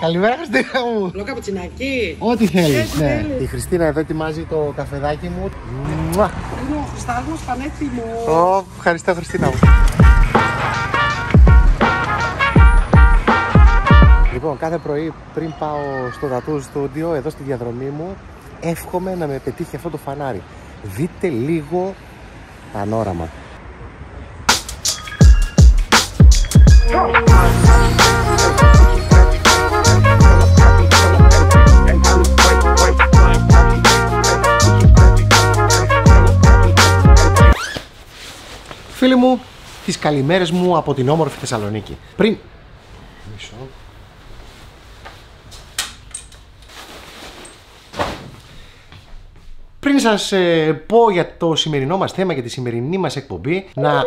Καλημέρα, Χριστίνα μου. Λέω καπουτσινάκι. Ό,τι θέλει. Ναι. Η Χριστίνα εδώ ετοιμάζει το καφεδάκι μου. Μουα. Είναι ο Χριστάγμο πανέτοιμος. Ω, ευχαριστώ, Χριστίνα μου. Λοιπόν, κάθε πρωί πριν πάω στο τατού στούντιο, εδώ στη διαδρομή μου, εύχομαι να με πετύχει αυτό το φανάρι. Δείτε λίγο πανόραμα. Φίλοι μου, μου από την όμορφη Θεσσαλονίκη. Πριν... Μισό. Πριν σας ε, πω για το σημερινό μας θέμα Για τη σημερινή μας εκπομπή, να...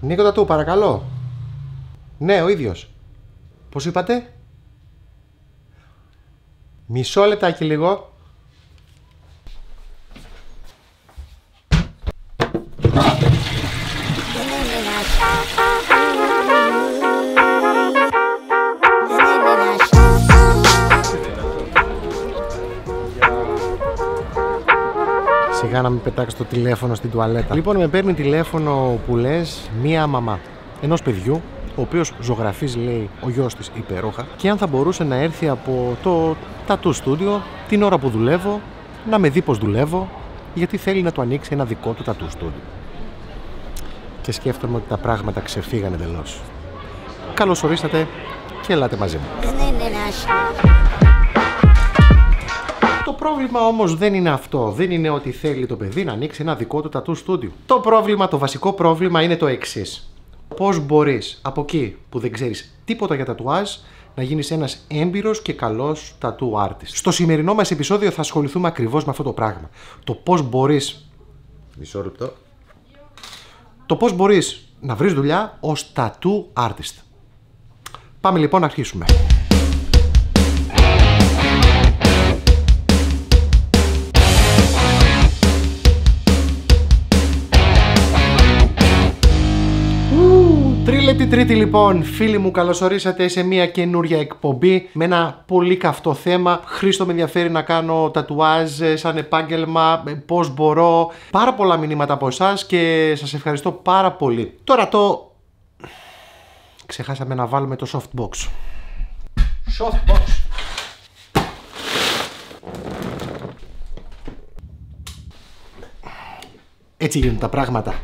Νίκο Τατού, παρακαλώ. Ναι, ο ίδιος. Πώς είπατε? Μισό λεπτάκι λίγο. αργά να μην πετάξει το τηλέφωνο στην τουαλέτα. Λοιπόν, με παίρνει τηλέφωνο που λες μία μαμά ενός παιδιού ο οποίος ζωγραφίζει, λέει, ο γιος της υπέροχα, και αν θα μπορούσε να έρθει από το tattoo studio την ώρα που δουλεύω, να με δει πω δουλεύω, γιατί θέλει να του ανοίξει ένα δικό του tattoo studio. Και σκέφτομαι ότι τα πράγματα ξεφύγανε εντελώς. Καλώς ορίσατε και ελάτε μαζί μου. Ναι, ναι, ναι, πρόβλημα όμως δεν είναι αυτό. Δεν είναι ότι θέλει το παιδί να ανοίξει ένα δικό του τατού στούντιο. Το πρόβλημα, το βασικό πρόβλημα είναι το εξής. Πώς μπορείς από εκεί που δεν ξέρεις τίποτα για τατουάζ να γίνεις ένας έμπειρος και καλός tattoo artist. Στο σημερινό μας επεισόδιο θα ασχοληθούμε ακριβώς με αυτό το πράγμα. Το πώς μπορείς. Μισό λεπτό. Το πώς μπορείς να βρεις δουλειά ως tattoo artist. Πάμε λοιπόν να αρχίσουμε. Τρίτη λοιπόν, φίλοι μου, καλώς ορίσατε σε μια καινούρια εκπομπή με ένα πολύ καυτό θέμα. Χρήστο με ενδιαφέρει να κάνω τατουάζ ε, σαν επάγγελμα, ε, πώς μπορώ. Πάρα πολλά μηνύματα από εσάς και σας ευχαριστώ πάρα πολύ. Τώρα το... Ξεχάσαμε να βάλουμε το softbox. Softbox. Έτσι γίνουν τα πράγματα.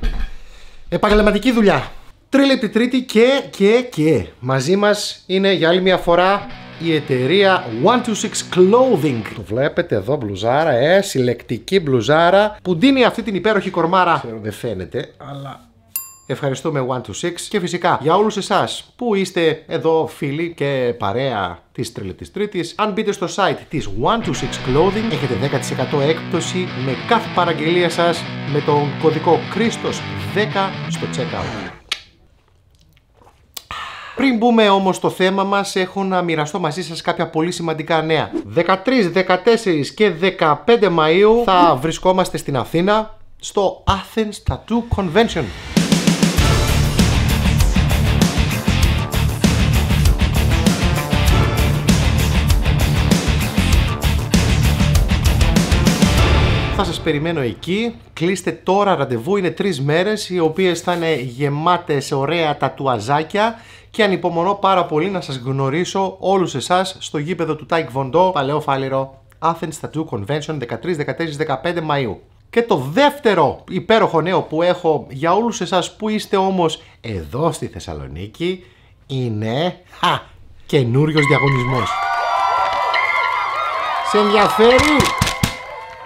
Επαγγελματική δουλειά. Τρίλεπτη Τρίτη και, και, και μαζί μας είναι για άλλη μια φορά η εταιρεία 126 Clothing. Το βλέπετε εδώ μπλουζάρα, ε, συλλεκτική μπλουζάρα που δίνει αυτή την υπέροχη κορμάρα. Ξέρω δεν φαίνεται, αλλά Ευχαριστούμε 126 και φυσικά για όλους εσάς που είστε εδώ φίλοι και παρέα της της Τρίτης, Αν μπείτε στο site της 126 Clothing έχετε 10% έκπτωση με κάθε παραγγελία σας με τον κωδικο κρίστο Christos10 στο checkout. Πριν μπούμε όμως στο θέμα μας, έχω να μοιραστώ μαζί σας κάποια πολύ σημαντικά νέα. 13, 14 και 15 Μαου θα βρισκόμαστε στην Αθήνα στο Athens Tattoo Convention. Θα σας περιμένω εκεί. Κλείστε τώρα ραντεβού. Είναι τρεις μέρες οι οποίες θα είναι γεμάτες ωραία τατουαζάκια και ανυπομονώ πάρα πολύ να σας γνωρίσω όλους εσάς στο γήπεδο του Τάικ Βοντό, παλαιό φάληρο, Athens Tattoo Convention 13, 14, 15 Μαΐου. Και το δεύτερο υπέροχο νέο που έχω για όλους εσάς που είστε όμως εδώ στη Θεσσαλονίκη είναι α, καινούριος διαγωνισμός. Σε ενδιαφέρει!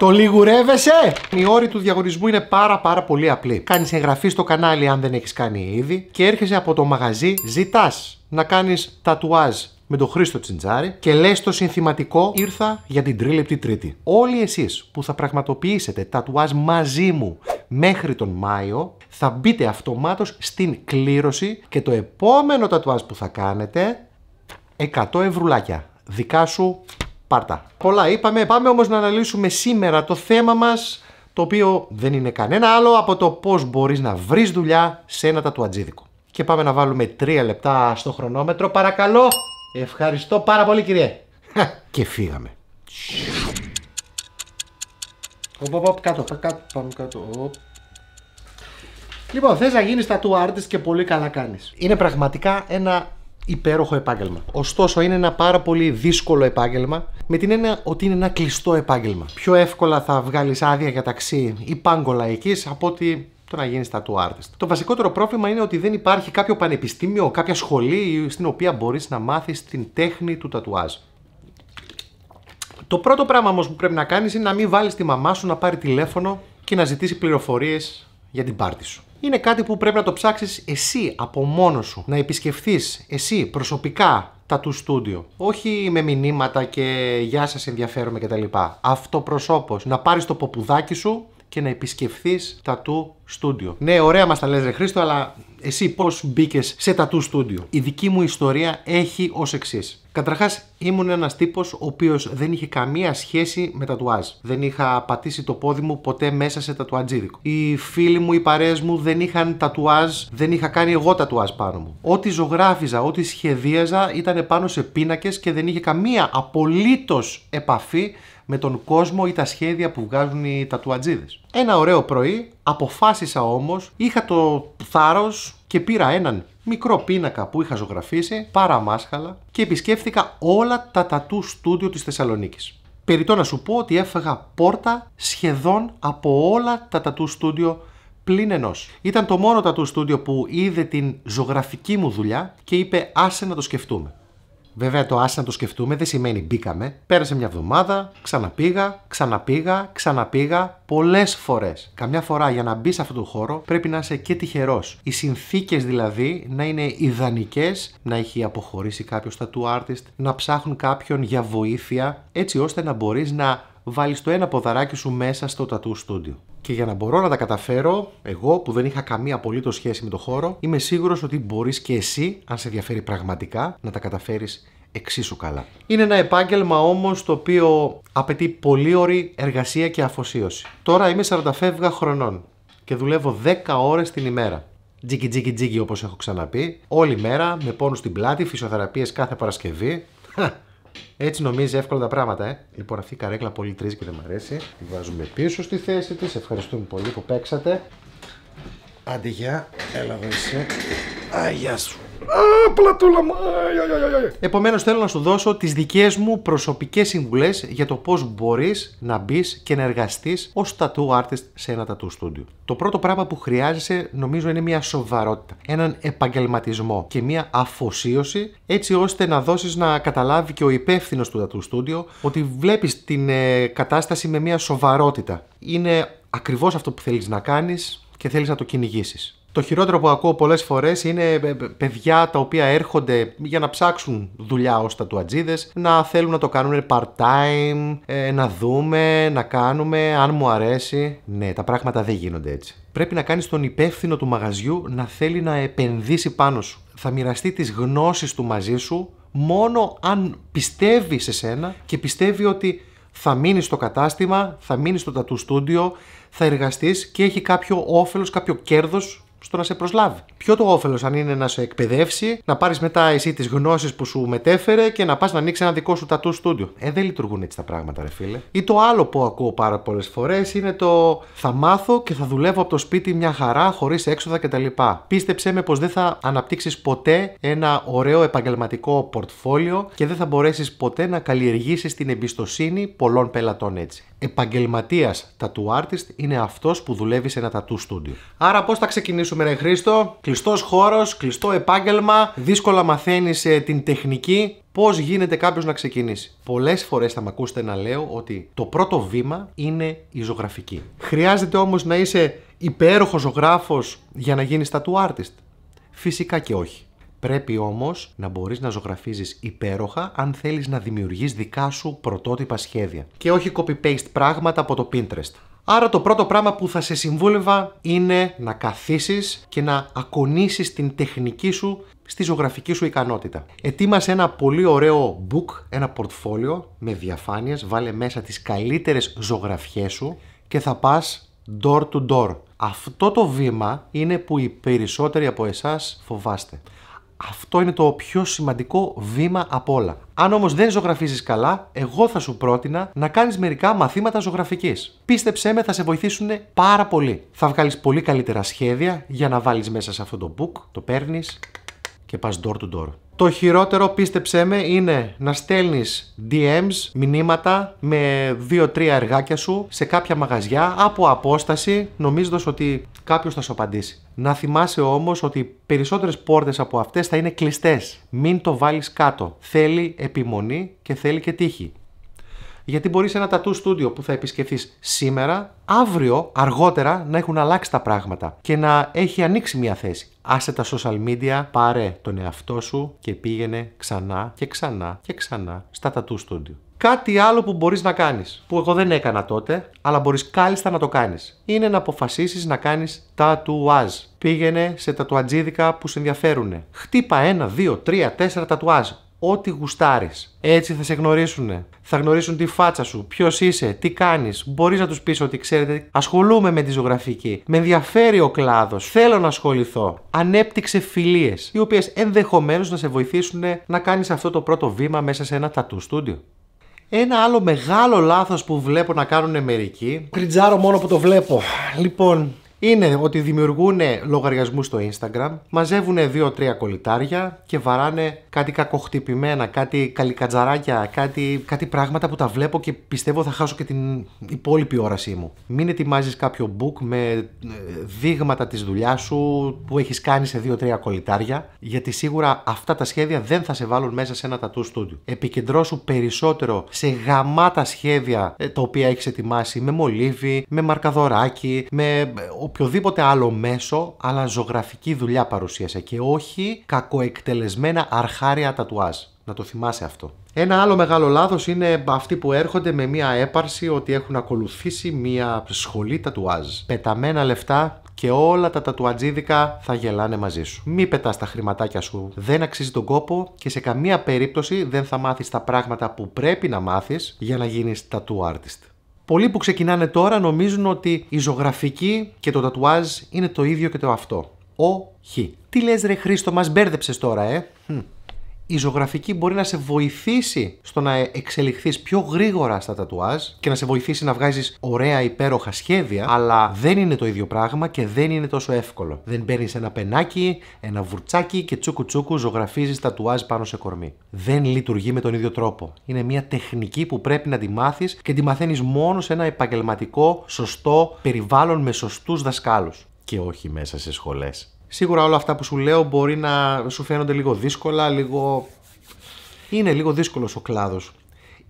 Το λιγουρεύεσαι! Η όρη του διαγωνισμού είναι πάρα πάρα πολύ απλή. Κάνεις εγγραφή στο κανάλι αν δεν έχεις κάνει ήδη και έρχεσαι από το μαγαζί, ζητάς να κάνεις τατουάζ με τον Χρήστο Τσιντζάρη και λες το συνθηματικό ήρθα για την τρίλεπτη Τρίτη. Όλοι εσείς που θα πραγματοποιήσετε τατουάζ μαζί μου μέχρι τον Μάιο θα μπείτε αυτομάτως στην κλήρωση και το επόμενο τατουάζ που θα κάνετε 100 ευρουλάκια. Δικά σου Πάρτα. Πολλά είπαμε, πάμε όμως να αναλύσουμε σήμερα το θέμα μας, το οποίο δεν είναι κανένα άλλο από το πώς μπορείς να βρεις δουλειά σε ένα τατουατζίδικο. Και πάμε να βάλουμε τρία λεπτά στο χρονόμετρο, παρακαλώ. Ευχαριστώ πάρα πολύ κύριε. Και φύγαμε. Οπ, κάτω, πάμε κάτω. Λοιπόν, θες να γίνεις tattoo artist και πολύ καλά κάνεις. Είναι πραγματικά ένα υπέροχο επάγγελμα. Ωστόσο, είναι ένα πάρα πολύ δύσκολο επάγγελμα με την έννοια ότι είναι ένα κλειστό επάγγελμα. Πιο εύκολα θα βγάλεις άδεια για ταξί ή πάγκο λαϊκή από ότι το να γίνεις tattoo artist. Το βασικότερο πρόβλημα είναι ότι δεν υπάρχει κάποιο πανεπιστήμιο, κάποια σχολή στην οποία μπορείς να μάθεις την τέχνη του τατουάζ. Το πρώτο πράγμα όμως που πρέπει να κάνεις είναι να μην βάλεις τη μαμά σου να πάρει τηλέφωνο και να ζητήσει πληροφορίες για την πάρτι σου είναι κάτι που πρέπει να το ψάξεις εσύ από μόνος σου. Να επισκεφθείς εσύ προσωπικά τα του στούντιο. Όχι με μηνύματα και γεια σας ενδιαφέρομαι κτλ. Αυτό προσώπως. Να πάρεις το ποπουδάκι σου και να επισκεφθείς τα του στούντιο. Ναι, ωραία μας τα λες, Ρε Χρήστο, αλλά εσύ πώς μπήκες σε τατού στούντιο. Η δική μου ιστορία έχει ως εξής. Καταρχάς, ήμουν ένας τύπος ο οποίος δεν είχε καμία σχέση με τατουάζ. Δεν είχα πατήσει το πόδι μου ποτέ μέσα σε τατουατζίδικο. Οι φίλοι μου, οι παρέες μου δεν είχαν τατουάζ, δεν είχα κάνει εγώ τατουάζ πάνω μου. Ό,τι ζωγράφιζα, ό,τι σχεδίαζα ήταν πάνω σε πίνακες και δεν είχε καμία απολύτως επαφή με τον κόσμο ή τα σχέδια που βγάζουν οι τατουατζίδες. Ένα ωραίο πρωί Αποφάσισα όμως, είχα το θάρρος και πήρα έναν μικρό πίνακα που είχα ζωγραφίσει, μάσχαλα και επισκέφθηκα όλα τα τατού στούντιο της Θεσσαλονίκης. Περιτώ να σου πω ότι έφεγα πόρτα σχεδόν από όλα τα τατού στούντιο πλην ενός. Ήταν το μόνο τατού στούντιο που είδε την ζωγραφική μου δουλειά και είπε άσε να το σκεφτούμε. Βέβαια το άσε να το σκεφτούμε δεν σημαίνει μπήκαμε. Πέρασε μια εβδομάδα, ξαναπήγα, ξαναπήγα, ξαναπήγα πολλές φορές. Καμιά φορά για να μπει σε αυτόν τον χώρο πρέπει να είσαι και τυχερός. Οι συνθήκες δηλαδή να είναι ιδανικές, να έχει αποχωρήσει κάποιος tattoo artist, να ψάχνουν κάποιον για βοήθεια, έτσι ώστε να μπορείς να βάλεις το ένα ποδαράκι σου μέσα στο tattoo studio. Και για να μπορώ να τα καταφέρω, εγώ που δεν είχα καμία απολύτως σχέση με το χώρο, είμαι σίγουρος ότι μπορείς και εσύ, αν σε ενδιαφέρει πραγματικά, να τα καταφέρεις εξίσου καλά. Είναι ένα επάγγελμα όμως το οποίο απαιτεί πολύ ωραία εργασία και αφοσίωση. Τώρα είμαι 47 χρονών και δουλεύω 10 ώρες την ημέρα. Τζίκι τζίκι τζίκι όπως έχω ξαναπεί, όλη μέρα με πόνους στην πλάτη, φυσιοθεραπείες κάθε Παρασκευή. Έτσι νομίζει εύκολα τα πράγματα, ε. Λοιπόν, αυτή η καρέκλα πολύ τρίζει και δεν μου αρέσει. Τη βάζουμε πίσω στη θέση της. Ευχαριστούμε πολύ που παίξατε. Αντιγεια, έλα εδώ εσύ. Αγιά σου. Α, πλατούλα μου. Επομένως, θέλω να σου δώσω τις δικές μου προσωπικές συμβουλές για το πώς μπορείς να μπεις και να εργαστείς ως tattoo artist σε ένα tattoo studio. Το πρώτο πράγμα που χρειάζεσαι, νομίζω, είναι μια σοβαρότητα, έναν επαγγελματισμό και μια αφοσίωση, έτσι ώστε να δώσεις να καταλάβει και ο υπεύθυνος του tattoo studio ότι βλέπεις την ε, κατάσταση με μια σοβαρότητα. Είναι ακριβώς αυτό που θέλεις να κάνεις και θέλεις να το κυνηγήσεις. Το χειρότερο που ακούω πολλές φορές είναι ε, ε, παιδιά τα οποία έρχονται για να ψάξουν δουλειά ως ατζίδε, να θέλουν να το κάνουν part-time, ε, να δούμε, να κάνουμε, αν μου αρέσει. Ναι, τα πράγματα δεν γίνονται έτσι. Πρέπει να κάνεις τον υπεύθυνο του μαγαζιού να θέλει να επενδύσει πάνω σου. Θα μοιραστεί τις γνώσεις του μαζί σου μόνο αν πιστεύει σε σένα και πιστεύει ότι θα μείνεις στο κατάστημα, θα μείνεις στο tattoo studio, θα εργαστείς και έχει κάποιο όφελος, κάποιο κέρδος στο να σε προσλάβει. Ποιο το όφελος αν είναι να σε εκπαιδεύσει, να πάρεις μετά εσύ τις γνώσεις που σου μετέφερε και να πας να ανοίξεις ένα δικό σου τατού στούντιο. Ε, δεν λειτουργούν έτσι τα πράγματα, ρε φίλε. Ή το άλλο που ακούω πάρα πολλές φορές είναι το θα μάθω και θα δουλεύω από το σπίτι μια χαρά, χωρίς έξοδα κτλ. Πίστεψέ με πως δεν θα αναπτύξεις ποτέ ένα ωραίο επαγγελματικό πορτφόλιο και δεν θα μπορέσεις ποτέ να καλλιεργήσεις την εμπιστοσύνη πολλών πελατών έτσι. Επαγγελματίας tattoo artist είναι αυτός που δουλεύει σε ένα tattoo studio. Άρα πώς θα ξεκινήσουμε κλείσουμε, Ρε Χρήστο. Κλειστός χώρος, κλειστό επάγγελμα. Δύσκολα μαθαίνεις ε, την τεχνική. Πώς γίνεται κάποιος να ξεκινήσει. Πολλές φορές θα με ακούσετε να λέω ότι το πρώτο βήμα είναι η ζωγραφική. Χρειάζεται όμως να είσαι υπέροχος ζωγράφος για να γίνεις tattoo artist. Φυσικά και όχι. Πρέπει όμως να μπορείς να ζωγραφίζεις υπέροχα αν θέλεις να δημιουργείς δικά σου πρωτότυπα σχέδια. Και όχι copy-paste πράγματα από το Pinterest. Άρα το πρώτο πράγμα που θα σε συμβούλευα είναι να καθίσεις και να ακονίσεις την τεχνική σου στη ζωγραφική σου ικανότητα. Ετοίμασε ένα πολύ ωραίο book, ένα πορτφόλιο με διαφάνειες, βάλε μέσα τις καλύτερες ζωγραφιές σου και θα πας door to door. Αυτό το βήμα είναι που οι περισσότεροι από εσάς φοβάστε. Αυτό είναι το πιο σημαντικό βήμα από όλα. Αν όμως δεν ζωγραφίζεις καλά, εγώ θα σου πρότεινα να κάνεις μερικά μαθήματα ζωγραφικής. Πίστεψέ με, θα σε βοηθήσουν πάρα πολύ. Θα βγάλεις πολύ καλύτερα σχέδια για να βάλεις μέσα σε αυτό το book, το παίρνεις, και πας door to door. Το χειρότερο, πίστεψέ με, είναι να στέλνεις DMs, μηνύματα με 2-3 εργάκια σου σε κάποια μαγαζιά από απόσταση, νομίζοντας ότι κάποιος θα σου απαντήσει. Να θυμάσαι όμως ότι περισσότερες πόρτες από αυτές θα είναι κλειστές. Μην το βάλεις κάτω. Θέλει επιμονή και θέλει και τύχη γιατί μπορείς σε ένα tattoo studio που θα επισκεφθείς σήμερα, αύριο αργότερα να έχουν αλλάξει τα πράγματα και να έχει ανοίξει μια θέση. Άσε τα social media, πάρε τον εαυτό σου και πήγαινε ξανά και ξανά και ξανά στα tattoo studio. Κάτι άλλο που μπορείς να κάνεις, που εγώ δεν έκανα τότε, αλλά μπορείς κάλλιστα να το κάνεις, είναι να αποφασίσεις να κάνεις τατουάζ. Πήγαινε σε τατουατζίδικα που σε ενδιαφέρουν. Χτύπα ένα, δύο, τρία, τέσσερα τατουάζ ό,τι γουστάρεις. Έτσι θα σε γνωρίσουν. Θα γνωρίσουν τη φάτσα σου, ποιος είσαι, τι κάνεις. Μπορείς να τους πεις ότι ξέρετε, ασχολούμαι με τη ζωγραφική. Με ενδιαφέρει ο κλάδος. Θέλω να ασχοληθώ. Ανέπτυξε φιλίες, οι οποίες ενδεχομένως να σε βοηθήσουν να κάνεις αυτό το πρώτο βήμα μέσα σε ένα tattoo studio. Ένα άλλο μεγάλο λάθος που βλέπω να κάνουν μερικοί. Κριτζάρο μόνο που το βλέπω. Λοιπόν, είναι ότι δημιουργούν λογαριασμούς στο Instagram, μαζευουν δυο δύο-τρία κολυτάρια και βαράνε κάτι κακοχτυπημένα, κάτι καλικατζαράκια, κάτι, κάτι πράγματα που τα βλέπω και πιστεύω θα χάσω και την υπόλοιπη όρασή μου. Μην ετοιμάζεις κάποιο book με ε, δείγματα της δουλειάς σου που έχεις κάνει σε δύο-τρία κολυτάρια, γιατί σίγουρα αυτά τα σχέδια δεν θα σε βάλουν μέσα σε ένα tattoo studio. Επικεντρώσου περισσότερο σε γαμάτα σχέδια ε, τα οποία έχεις ετοιμάσει με μολύβι, με μαρκαδοράκι, με ε, οποιοδήποτε άλλο μέσο, αλλά ζωγραφική δουλειά παρουσίασε και όχι κακοεκτελεσμένα αρχάρια τατουάζ. Να το θυμάσαι αυτό. Ένα άλλο μεγάλο λάθος είναι αυτοί που έρχονται με μία έπαρση ότι έχουν ακολουθήσει μία σχολή τατουάζ. Πεταμένα λεφτά και όλα τα τατουατζίδικα θα γελάνε μαζί σου. Μην πετάς τα χρηματάκια σου. Δεν αξίζει τον κόπο και σε καμία περίπτωση δεν θα μάθεις τα πράγματα που πρέπει να μάθεις για να γίνεις tattoo Πολλοί που ξεκινάνε τώρα νομίζουν ότι η ζωγραφική και το τατουάζ είναι το ίδιο και το αυτό. Όχι. Τι λες ρε Χρήστο, μας μπέρδεψες τώρα, ε η ζωγραφική μπορεί να σε βοηθήσει στο να εξελιχθείς πιο γρήγορα στα τατουάζ και να σε βοηθήσει να βγάζεις ωραία υπέροχα σχέδια, αλλά δεν είναι το ίδιο πράγμα και δεν είναι τόσο εύκολο. Δεν παίρνεις ένα πενάκι, ένα βουρτσάκι και τσούκου τσούκου ζωγραφίζεις τατουάζ πάνω σε κορμί. Δεν λειτουργεί με τον ίδιο τρόπο. Είναι μια τεχνική που πρέπει να τη μάθεις και τη μαθαίνεις μόνο σε ένα επαγγελματικό, σωστό περιβάλλον με σωστούς δασκάλους. Και όχι μέσα σε σχολές. Σίγουρα όλα αυτά που σου λέω μπορεί να σου φαίνονται λίγο δύσκολα, λίγο. Είναι λίγο δύσκολος ο κλάδος.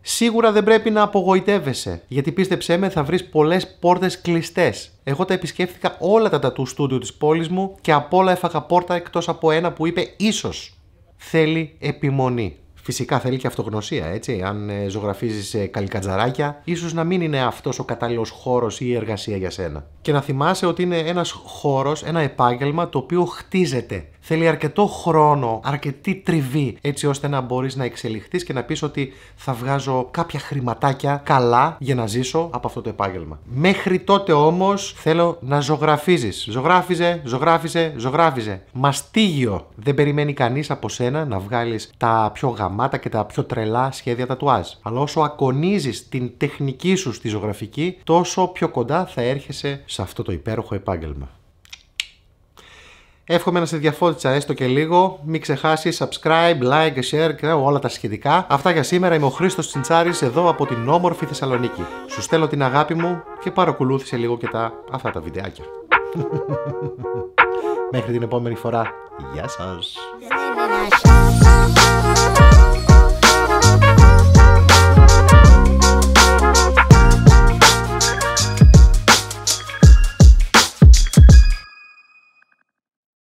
Σίγουρα δεν πρέπει να απογοητεύεσαι, γιατί πίστεψέ με θα βρεις πολλές πόρτες κλειστές. Εγώ τα επισκέφθηκα όλα τα τατού στούντιο της πόλης μου και από όλα έφαγα πόρτα εκτός από ένα που είπε ίσως. Θέλει επιμονή. Φυσικά θέλει και αυτογνωσία, έτσι. Αν ε, ζωγραφίζεις ε, καλικατζαράκια, ίσως να μην είναι αυτός ο κατάλληλος χώρος ή η εργασία για σένα. Και να θυμάσαι ότι είναι ένας χώρος, ένα επάγγελμα το οποίο χτίζεται. Θέλει αρκετό χρόνο, αρκετή τριβή, έτσι ώστε να μπορείς να εξελιχθείς και να πεις ότι θα βγάζω κάποια χρηματάκια καλά για να ζήσω από αυτό το επάγγελμα. Μέχρι τότε όμως θέλω να ζωγραφίζεις. Ζωγράφιζε, ζωγράφιζε, ζωγράφιζε. Μαστίγιο. Δεν περιμένει κανείς από σένα να βγάλεις τα πιο γαμμένα Μάτα και τα πιο τρελά σχέδια τα τουάζ. Αλλά όσο ακονίζει την τεχνική σου στη ζωγραφική, τόσο πιο κοντά θα έρχεσαι σε αυτό το υπέροχο επάγγελμα. Εύχομαι να σε διαφώτισα έστω και λίγο. Μην ξεχάσεις subscribe, like, share και όλα τα σχετικά. Αυτά για σήμερα. Είμαι ο Χρήστος Τσιντσάρης εδώ από την όμορφη Θεσσαλονίκη. Σου στέλνω την αγάπη μου και παρακολούθησε λίγο και τα αυτά τα βιντεάκια. Μέχρι την επόμενη φορά. Γεια σας.